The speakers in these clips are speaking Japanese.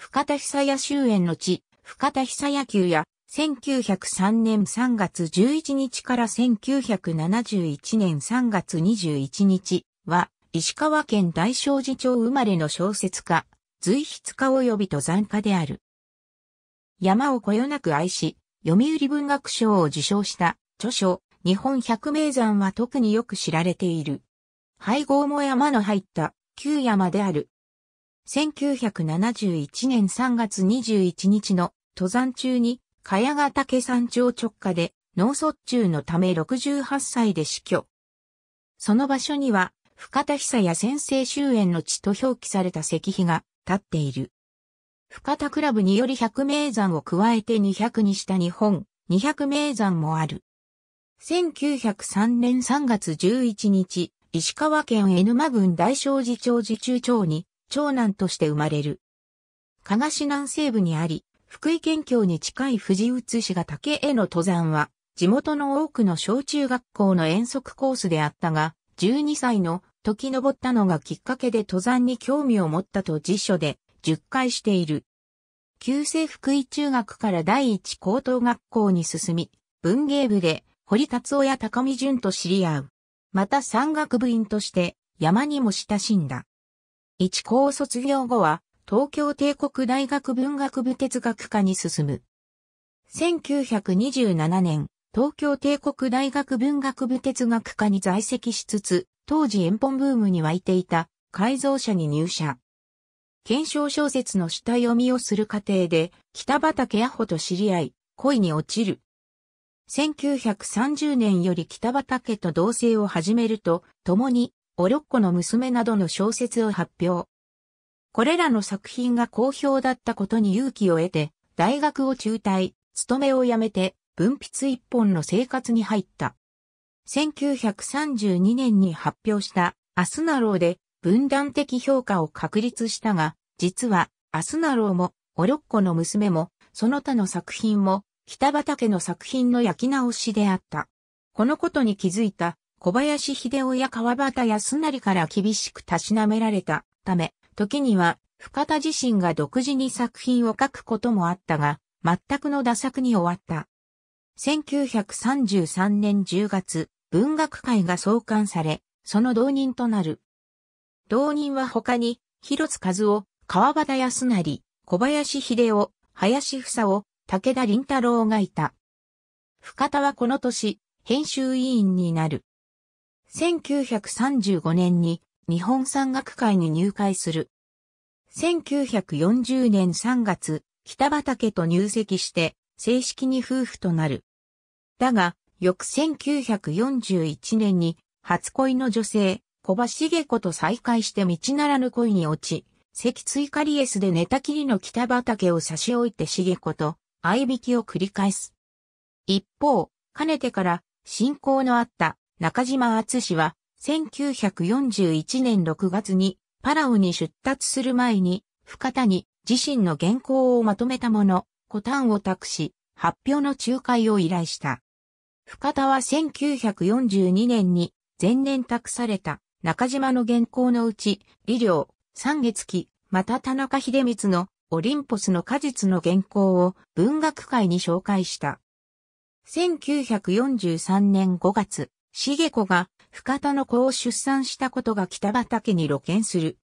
深田久也終焉の地、深田久屋球や、1903年3月11日から1971年3月21日は、石川県大正寺町生まれの小説家、随筆家及び登山家である。山をこよなく愛し、読売文学賞を受賞した著書、日本百名山は特によく知られている。配合も山の入った、旧山である1971年3月21日の登山中に、茅ヶ岳山頂直下で脳卒中のため68歳で死去。その場所には、深田久や先生終焉の地と表記された石碑が立っている。深田クラブにより100名山を加えて200にした日本、200名山もある。1903年3月11日、石川県江沼郡大正寺町寺中町に長男として生まれる。加賀市南西部にあり、福井県境に近い富士宇市が竹への登山は、地元の多くの小中学校の遠足コースであったが、12歳の時登ったのがきっかけで登山に興味を持ったと辞書で10回している。旧制福井中学から第一高等学校に進み、文芸部で堀達夫や高見淳と知り合う。また山岳部員として山にも親しんだ。一高卒業後は、東京帝国大学文学部哲学科に進む。1927年、東京帝国大学文学部哲学科に在籍しつつ、当時円本ブームに湧いていた改造者に入社。検証小説の下読みをする過程で、北畠阿穂と知り合い、恋に落ちる。1930年より北畠と同棲を始めると、共におろっこの娘などの小説を発表。これらの作品が好評だったことに勇気を得て、大学を中退、勤めを辞めて、文筆一本の生活に入った。1932年に発表したアスナローで分断的評価を確立したが、実はアスナローもおろっこの娘もその他の作品も北畑の作品の焼き直しであった。このことに気づいた小林秀夫や川端康成から厳しくたしなめられたため、時には深田自身が独自に作品を書くこともあったが、全くの打作に終わった。1933年10月、文学会が創刊され、その同人となる。同人は他に、広津和夫、川端康成、小林秀夫、林房夫、武田林太郎がいた。深田はこの年、編集委員になる。1935年に日本山岳会に入会する。1940年3月、北畑と入籍して正式に夫婦となる。だが、翌1941年に初恋の女性、小葉茂子と再会して道ならぬ恋に落ち、脊椎カリエスで寝たきりの北畑を差し置いて茂子と相引きを繰り返す。一方、かねてから信仰のあった中島厚氏は、1941年6月にパラオに出立する前に、深田に自身の原稿をまとめたもの、コタンを託し、発表の仲介を依頼した。深田は1942年に前年託された中島の原稿のうち、李良、三月期、また田中秀光のオリンポスの果実の原稿を文学界に紹介した。1943年5月、茂子が深田の子を出産したことが北畑に露見する。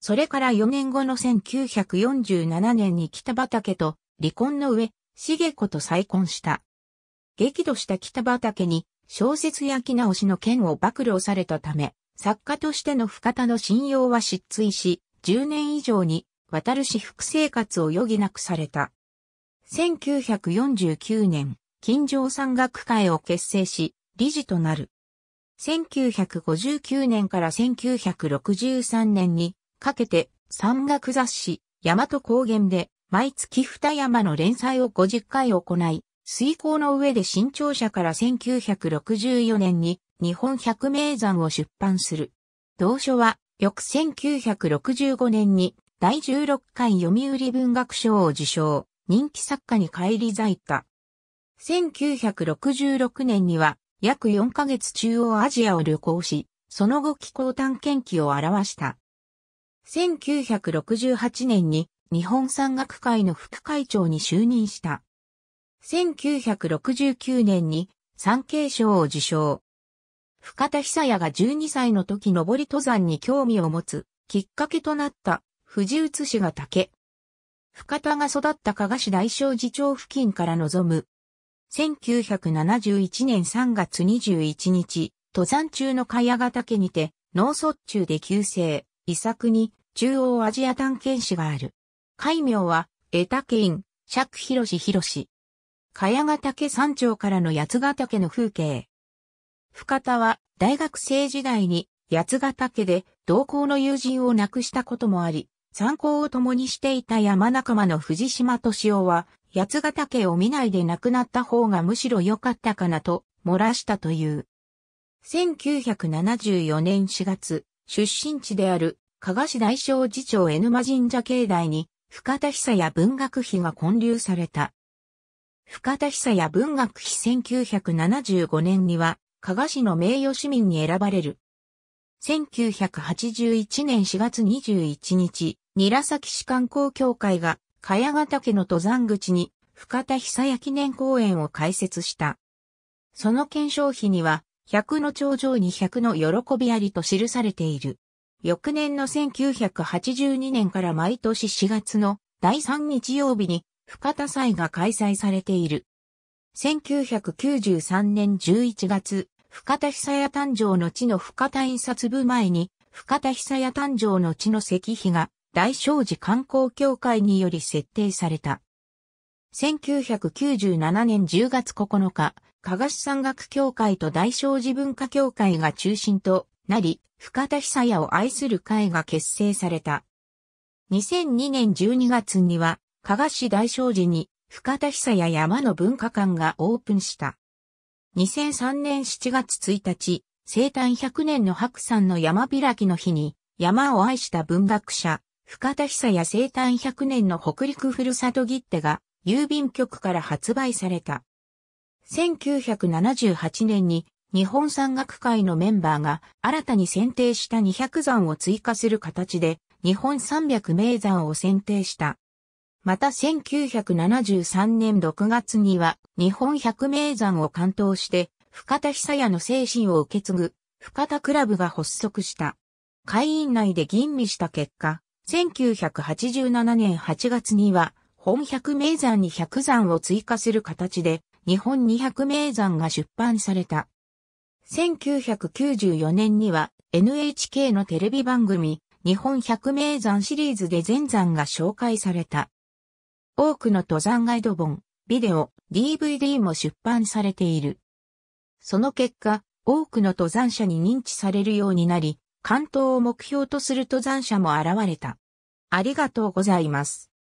それから4年後の1947年に北畑と離婚の上、茂子と再婚した。激怒した北畑に小説やき直しの件を暴露されたため、作家としての深田の信用は失墜し、10年以上に渡る私服生活を余儀なくされた。1949年、金城山学会を結成し、理事となる。1959年から1963年にかけて山岳雑誌大和高原で毎月二山の連載を50回行い、水耕の上で新潮社から1964年に日本百名山を出版する。同書は翌1965年に第16回読売文学賞を受賞、人気作家に返り咲いた。1966年には約4ヶ月中央アジアを旅行し、その後気候探検機を表した。1968年に日本山岳会の副会長に就任した。1969年に産経賞を受賞。深田久也が12歳の時登り登山に興味を持つきっかけとなった藤内氏が竹。深田が育った加賀市大正寺町付近から望む1971年3月21日、登山中の茅ヶ岳にて、脳卒中で急性、遺作に中央アジア探検士がある。海名は、エタケイン、釈広広。茅ヶ岳山頂からの八ヶ岳の風景。深田は、大学生時代に八ヶ岳で同行の友人を亡くしたこともあり、参考を共にしていた山仲間の藤島敏夫は、八ヶ岳を見ないで亡くなった方がむしろ良かったかなと漏らしたという。1974年4月、出身地である加賀市大正寺町江沼神社境内に深田久や文学碑が建立された。深田久や文学碑1975年には加賀市の名誉市民に選ばれる。1981年4月21日、韮崎市観光協会が、茅ヶ岳の登山口に、深田久也記念公園を開設した。その検証費には、百の頂上に百の喜びありと記されている。翌年の1982年から毎年4月の第3日曜日に深田祭が開催されている。1993年11月、深田久也誕生の地の深田印刷部前に、深田久也誕生の地の石碑が大正寺観光協会により設定された。1997年10月9日、加賀市山岳協会と大正寺文化協会が中心となり、深田久也を愛する会が結成された。2002年12月には、加賀市大正寺に深田久也山の文化館がオープンした。2003年7月1日、生誕100年の白山の山開きの日に、山を愛した文学者、深田久や生誕100年の北陸ふるさと切手が郵便局から発売された。1978年に日本山岳会のメンバーが新たに選定した200山を追加する形で日本300名山を選定した。また1973年6月には日本100名山を関東して深田久也の精神を受け継ぐ深田クラブが発足した。会員内で吟味した結果、1987年8月には、本百名山に百山を追加する形で、日本二百名山が出版された。1994年には、NHK のテレビ番組、日本百名山シリーズで全山が紹介された。多くの登山ガイド本、ビデオ、DVD も出版されている。その結果、多くの登山者に認知されるようになり、関東を目標とする登山者も現れた。ありがとうございます。